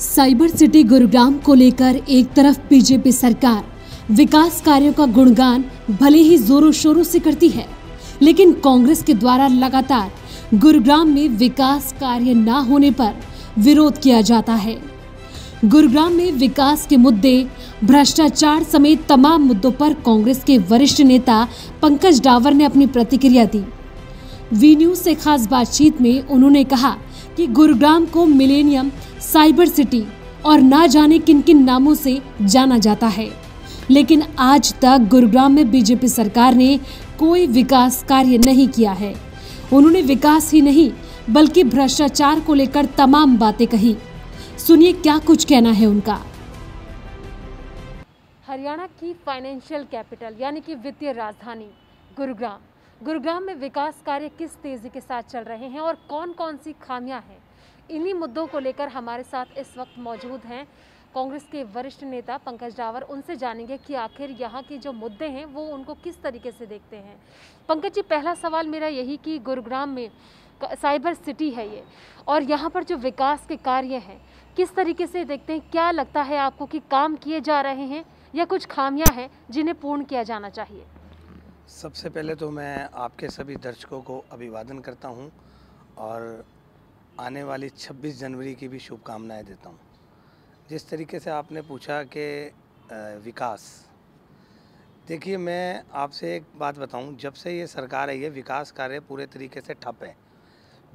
cyber city Gurugram को लेकर एक तरफ बीजेपी सरकार विकास कार्यों का गुणगान भले ही जोरों शोरों से करती है लेकिन कांग्रेस के द्वारा लगातार गुरुग्राम में विकास कार्य न होने पर विरोध किया जाता है गुरुग्राम में विकास के मुद्दे भ्रष्टाचार समेत तमाम मुद्दों पर कांग्रेस के वरिष्ठ नेता पंकज डावर ने अपनी प्रतिक्रिया दी वी न्यूज से खास बातचीत में उन्होंने कहा कि गुरुग्राम को मिलेनियम साइबर सिटी और ना जाने किन किन नामों से जाना जाता है लेकिन आज तक गुरुग्राम में बीजेपी सरकार ने कोई विकास कार्य नहीं किया है उन्होंने विकास ही नहीं बल्कि भ्रष्टाचार को लेकर तमाम बातें कही सुनिए क्या कुछ कहना है उनका हरियाणा की फाइनेंशियल कैपिटल यानी कि वित्तीय राजधानी गुरुग्राम गुरुग्राम में विकास कार्य किस तेज़ी के साथ चल रहे हैं और कौन कौन सी खामियां हैं इन्हीं मुद्दों को लेकर हमारे साथ इस वक्त मौजूद हैं कांग्रेस के वरिष्ठ नेता पंकज रावर उनसे जानेंगे कि आखिर यहाँ के जो मुद्दे हैं वो उनको किस तरीके से देखते हैं पंकज जी पहला सवाल मेरा यही कि गुरुग्राम में साइबर सिटी है ये और यहाँ पर जो विकास के कार्य हैं किस तरीके से देखते हैं क्या लगता है आपको कि काम किए जा रहे हैं या कुछ खामियां हैं जिन्हें पूर्ण किया जाना चाहिए सबसे पहले तो मैं आपके सभी दर्शकों को अभिवादन करता हूं और आने वाली 26 जनवरी की भी शुभकामनाएं देता हूं जिस तरीके से आपने पूछा कि विकास देखिए मैं आपसे एक बात बताऊं जब से ये सरकार आई है विकास कार्य पूरे तरीके से ठप है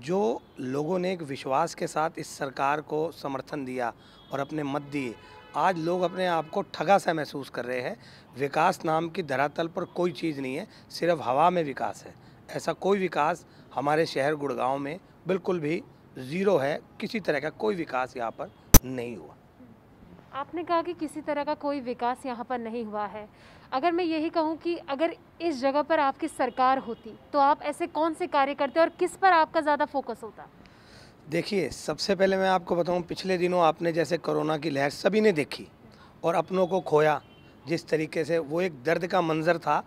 जो लोगों ने एक विश्वास के साथ इस सरकार को समर्थन दिया और अपने मत दिए आज लोग अपने आप को ठगा सा महसूस कर रहे हैं विकास नाम की धरातल पर कोई चीज़ नहीं है सिर्फ हवा में विकास है ऐसा कोई विकास हमारे शहर गुड़गांव में बिल्कुल भी ज़ीरो है किसी तरह का कोई विकास यहाँ पर नहीं हुआ आपने कहा कि किसी तरह का कोई विकास यहाँ पर नहीं हुआ है अगर मैं यही कहूँ कि अगर इस जगह पर आपकी सरकार होती तो आप ऐसे कौन से कार्य करते और किस पर आपका ज़्यादा फोकस होता देखिए सबसे पहले मैं आपको बताऊं पिछले दिनों आपने जैसे कोरोना की लहर सभी ने देखी और अपनों को खोया जिस तरीके से वो एक दर्द का मंज़र था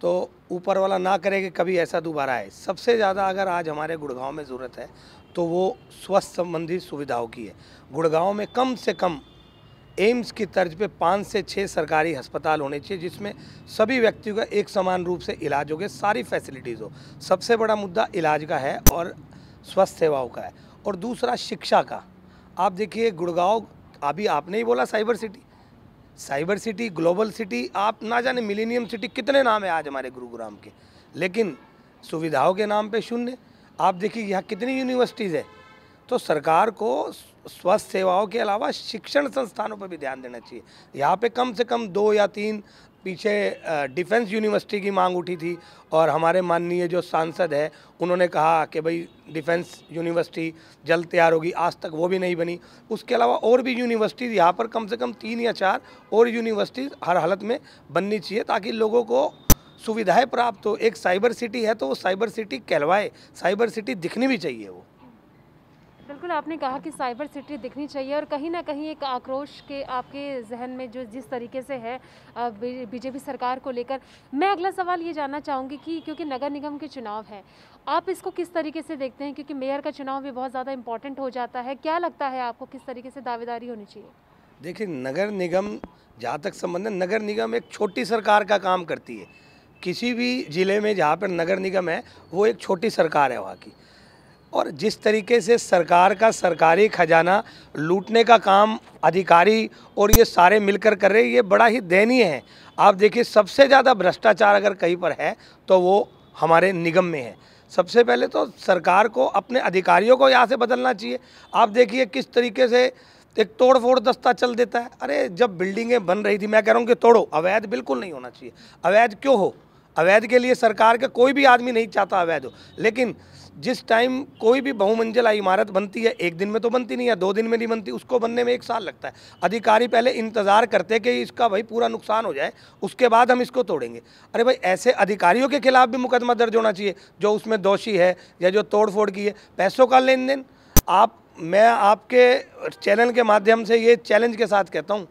तो ऊपर वाला ना करे कि कभी ऐसा दोबारा आए सबसे ज़्यादा अगर आज हमारे गुड़गांव में ज़रूरत है तो वो स्वास्थ्य संबंधी सुविधाओं की है गुड़गांव में कम से कम एम्स की तर्ज पे पाँच से छः सरकारी अस्पताल होने चाहिए जिसमें सभी व्यक्तियों का एक समान रूप से इलाज हो गया सारी फैसिलिटीज़ हो सबसे बड़ा मुद्दा इलाज का है और स्वास्थ्य सेवाओं का है और दूसरा शिक्षा का आप देखिए गुड़गांव अभी आपने ही बोला cyber city cyber city global city आप ना जाने मिलेनियम सिटी कितने नाम है आज हमारे गुरुग्राम के लेकिन सुविधाओं के नाम पे शून्य आप देखिए यहाँ कितनी यूनिवर्सिटीज़ है तो सरकार को स्वास्थ्य सेवाओं के अलावा शिक्षण संस्थानों पर भी ध्यान देना चाहिए यहाँ पे कम से कम दो या तीन पीछे डिफेंस यूनिवर्सिटी की मांग उठी थी और हमारे माननीय जो सांसद है उन्होंने कहा कि भाई डिफेंस यूनिवर्सिटी जल्द तैयार होगी आज तक वो भी नहीं बनी उसके अलावा और भी यूनिवर्सिटीज़ यहाँ पर कम से कम तीन या चार और यूनिवर्सिटीज़ हर हालत में बननी चाहिए ताकि लोगों को सुविधाएँ प्राप्त हो एक साइबर सिटी है तो वो साइबर सिटी कहलवाए साइबर सिटी दिखनी भी चाहिए वो बिल्कुल आपने कहा कि साइबर सिटी दिखनी चाहिए और कहीं ना कहीं एक आक्रोश के आपके जहन में जो जिस तरीके से है बीजेपी सरकार को लेकर मैं अगला सवाल ये जानना चाहूँगी कि क्योंकि नगर निगम के चुनाव हैं आप इसको किस तरीके से देखते हैं क्योंकि मेयर का चुनाव भी बहुत ज़्यादा इम्पॉर्टेंट हो जाता है क्या लगता है आपको किस तरीके से दावेदारी होनी चाहिए देखिए नगर निगम जहाँ तक संबंध है नगर निगम एक छोटी सरकार का काम करती है किसी भी ज़िले में जहाँ पर नगर निगम है वो एक छोटी सरकार है वहाँ की और जिस तरीके से सरकार का सरकारी खजाना लूटने का काम अधिकारी और ये सारे मिलकर कर रहे ये बड़ा ही दयनीय है आप देखिए सबसे ज़्यादा भ्रष्टाचार अगर कहीं पर है तो वो हमारे निगम में है सबसे पहले तो सरकार को अपने अधिकारियों को यहाँ से बदलना चाहिए आप देखिए किस तरीके से एक तोड़ फोड़ दस्ता चल देता है अरे जब बिल्डिंगें बन रही थी मैं कह रहा हूँ कि तोड़ो अवैध बिल्कुल नहीं होना चाहिए अवैध क्यों हो अवैध के लिए सरकार का कोई भी आदमी नहीं चाहता अवैध हो लेकिन जिस टाइम कोई भी बहुमंजिला इमारत बनती है एक दिन में तो बनती नहीं है दो दिन में नहीं बनती उसको बनने में एक साल लगता है अधिकारी पहले इंतज़ार करते कि इसका भाई पूरा नुकसान हो जाए उसके बाद हम इसको तोड़ेंगे अरे भाई ऐसे अधिकारियों के खिलाफ भी मुकदमा दर्ज होना चाहिए जो उसमें दोषी है या जो तोड़ फोड़ की है पैसों का लेन देन आप मैं आपके चैनल के माध्यम से ये चैलेंज के साथ कहता हूँ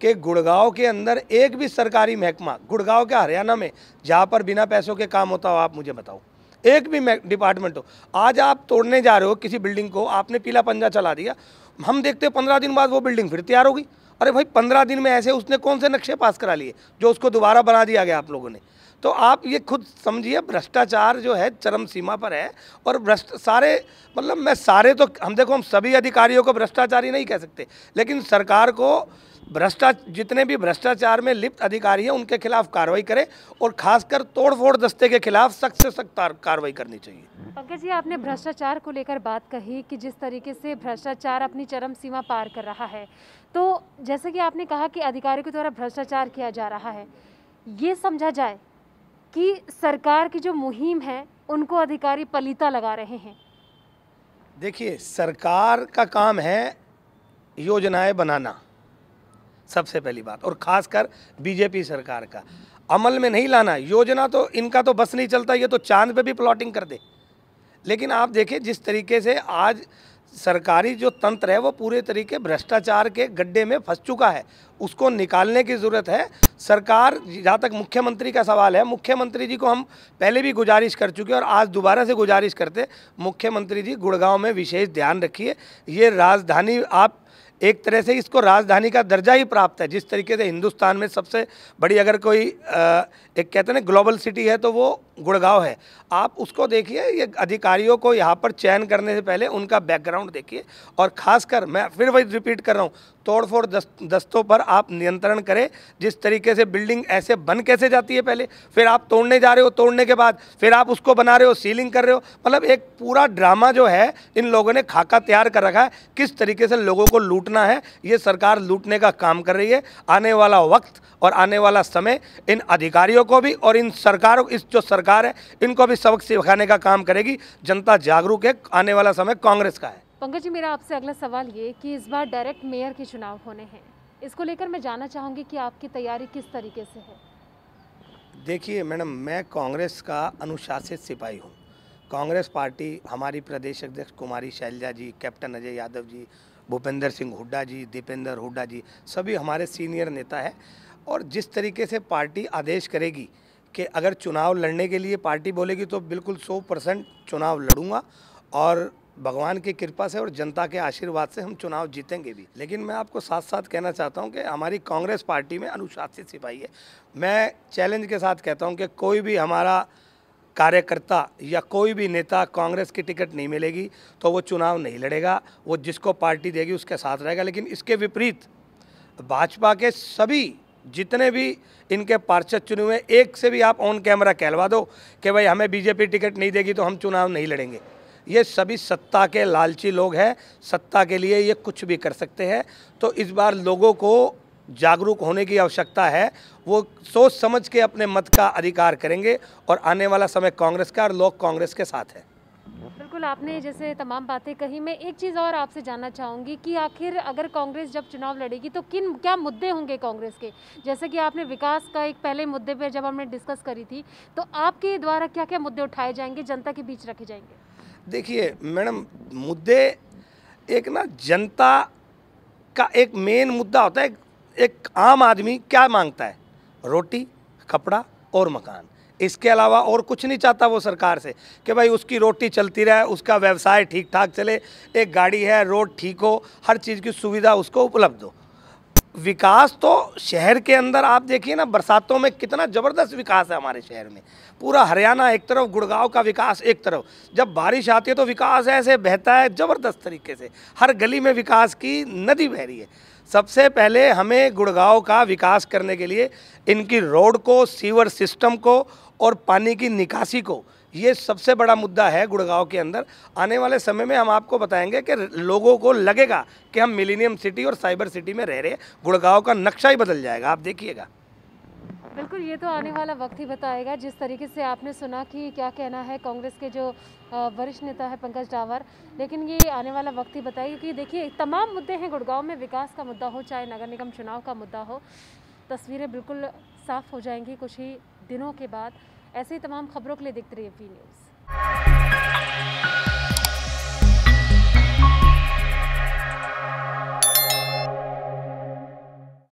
कि गुड़गांव के अंदर एक भी सरकारी महकमा गुड़गांव के हरियाणा में जहाँ पर बिना पैसों के काम होता हो आप मुझे बताओ एक भी डिपार्टमेंट हो आज आप तोड़ने जा रहे हो किसी बिल्डिंग को आपने पीला पंजा चला दिया हम देखते हैं पंद्रह दिन बाद वो बिल्डिंग फिर तैयार होगी अरे भाई पंद्रह दिन में ऐसे उसने कौन से नक्शे पास करा लिए जो उसको दोबारा बना दिया गया आप लोगों ने तो आप ये खुद समझिए भ्रष्टाचार जो है चरम सीमा पर है और भ्रष्ट सारे मतलब मैं सारे तो हम देखो हम सभी अधिकारियों को भ्रष्टाचारी नहीं कह सकते लेकिन सरकार को भ्रष्टा जितने भी भ्रष्टाचार में लिप्त अधिकारी हैं उनके खिलाफ कार्रवाई करें और खासकर तोड़फोड़ दस्ते के खिलाफ सख्त से सख्त कार्रवाई करनी चाहिए पंकज जी आपने भ्रष्टाचार को लेकर बात कही कि जिस तरीके से भ्रष्टाचार अपनी चरम सीमा पार कर रहा है तो जैसे कि आपने कहा कि अधिकारियों के द्वारा भ्रष्टाचार किया जा रहा है ये समझा जाए कि सरकार की जो मुहिम है उनको अधिकारी पलीता लगा रहे हैं देखिए सरकार का काम है योजनाएं बनाना सबसे पहली बात और खासकर बीजेपी सरकार का अमल में नहीं लाना योजना तो इनका तो बस नहीं चलता ये तो चांद पे भी प्लॉटिंग कर दे लेकिन आप देखें जिस तरीके से आज सरकारी जो तंत्र है वो पूरे तरीके भ्रष्टाचार के गड्ढे में फंस चुका है उसको निकालने की ज़रूरत है सरकार जहाँ तक मुख्यमंत्री का सवाल है मुख्यमंत्री जी को हम पहले भी गुजारिश कर चुके और आज दोबारा से गुजारिश करते मुख्यमंत्री जी गुड़गांव में विशेष ध्यान रखिए ये राजधानी आप एक तरह से इसको राजधानी का दर्जा ही प्राप्त है जिस तरीके से हिंदुस्तान में सबसे बड़ी अगर कोई एक कहते हैं ना ग्लोबल सिटी है तो वो गुड़गांव है आप उसको देखिए ये अधिकारियों को यहाँ पर चयन करने से पहले उनका बैकग्राउंड देखिए और ख़ासकर मैं फिर वही रिपीट कर रहा हूँ तोड़फोड़ दस्तों पर आप नियंत्रण करें जिस तरीके से बिल्डिंग ऐसे बन कैसे जाती है पहले फिर आप तोड़ने जा रहे हो तोड़ने के बाद फिर आप उसको बना रहे हो सीलिंग कर रहे हो मतलब एक पूरा ड्रामा जो है इन लोगों ने खाका तैयार कर रखा है किस तरीके से लोगों को लूटना है ये सरकार लूटने का काम कर रही है आने वाला वक्त और आने वाला समय इन अधिकारियों को भी और इन सरकारों इस जो सरकार है इनको भी सबक सिखाने का काम करेगी जनता जागरूक है आने वाला समय कांग्रेस का है पंकज जी मेरा आपसे अगला सवाल ये कि इस बार डायरेक्ट मेयर के चुनाव होने हैं इसको लेकर मैं जानना चाहूँगी कि आपकी तैयारी किस तरीके से है देखिए मैडम मैं कांग्रेस का अनुशासित सिपाही हूँ कांग्रेस पार्टी हमारी प्रदेश अध्यक्ष कुमारी शैलजा जी कैप्टन अजय यादव जी भूपेंद्र सिंह हुड्डा जी दीपेंद्र हुड्डा जी सभी हमारे सीनियर नेता हैं और जिस तरीके से पार्टी आदेश करेगी कि अगर चुनाव लड़ने के लिए पार्टी बोलेगी तो बिल्कुल 100 परसेंट चुनाव लड़ूंगा और भगवान की कृपा से और जनता के आशीर्वाद से हम चुनाव जीतेंगे भी लेकिन मैं आपको साथ साथ कहना चाहता हूं कि हमारी कांग्रेस पार्टी में अनुशासित सिपाही है मैं चैलेंज के साथ कहता हूं कि कोई भी हमारा कार्यकर्ता या कोई भी नेता कांग्रेस की टिकट नहीं मिलेगी तो वो चुनाव नहीं लड़ेगा वो जिसको पार्टी देगी उसके साथ रहेगा लेकिन इसके विपरीत भाजपा के सभी जितने भी इनके पार्षद चुने हुए एक से भी आप ऑन कैमरा कहलवा दो कि भाई हमें बीजेपी टिकट नहीं देगी तो हम चुनाव नहीं लड़ेंगे ये सभी सत्ता के लालची लोग हैं सत्ता के लिए ये कुछ भी कर सकते हैं तो इस बार लोगों को जागरूक होने की आवश्यकता है वो सोच समझ के अपने मत का अधिकार करेंगे और आने वाला समय कांग्रेस का और लोग कांग्रेस के साथ है बिल्कुल आपने जैसे तमाम बातें कही मैं एक चीज़ और आपसे जानना चाहूँगी कि आखिर अगर कांग्रेस जब चुनाव लड़ेगी तो किन क्या मुद्दे होंगे कांग्रेस के जैसे कि आपने विकास का एक पहले मुद्दे पर जब हमने डिस्कस करी थी तो आपके द्वारा क्या क्या मुद्दे उठाए जाएंगे जनता के बीच रखे जाएंगे देखिए मैडम मुद्दे एक ना जनता का एक मेन मुद्दा होता है एक आम आदमी क्या मांगता है रोटी कपड़ा और मकान इसके अलावा और कुछ नहीं चाहता वो सरकार से कि भाई उसकी रोटी चलती रहे उसका व्यवसाय ठीक ठाक चले एक गाड़ी है रोड ठीक हो हर चीज़ की सुविधा उसको उपलब्ध हो विकास तो शहर के अंदर आप देखिए ना बरसातों में कितना ज़बरदस्त विकास है हमारे शहर में पूरा हरियाणा एक तरफ गुड़गांव का विकास एक तरफ जब बारिश आती है तो विकास ऐसे बहता है ज़बरदस्त तरीके से हर गली में विकास की नदी बह रही है सबसे पहले हमें गुड़गांव का विकास करने के लिए इनकी रोड को सीवर सिस्टम को और पानी की निकासी को ये सबसे बड़ा मुद्दा है गुड़गांव के अंदर आने वाले समय में हम आपको बताएंगे कि लोगों को लगेगा कि हम मिलीनियम सिटी और साइबर सिटी में रह रहे गुड़गांव का नक्शा ही बदल जाएगा आप देखिएगा बिल्कुल ये तो आने वाला वक्त ही बताएगा जिस तरीके से आपने सुना कि क्या कहना है कांग्रेस के जो वरिष्ठ नेता है पंकज डावर लेकिन ये आने वाला वक्त ही बताएगा क्योंकि देखिए तमाम मुद्दे हैं गुड़गांव में विकास का मुद्दा हो चाहे नगर निगम चुनाव का मुद्दा हो तस्वीरें बिल्कुल साफ हो जाएंगी कुछ ही दिनों के बाद ऐसे ही तमाम खबरों के लिए देखते रहिए पी न्यूज़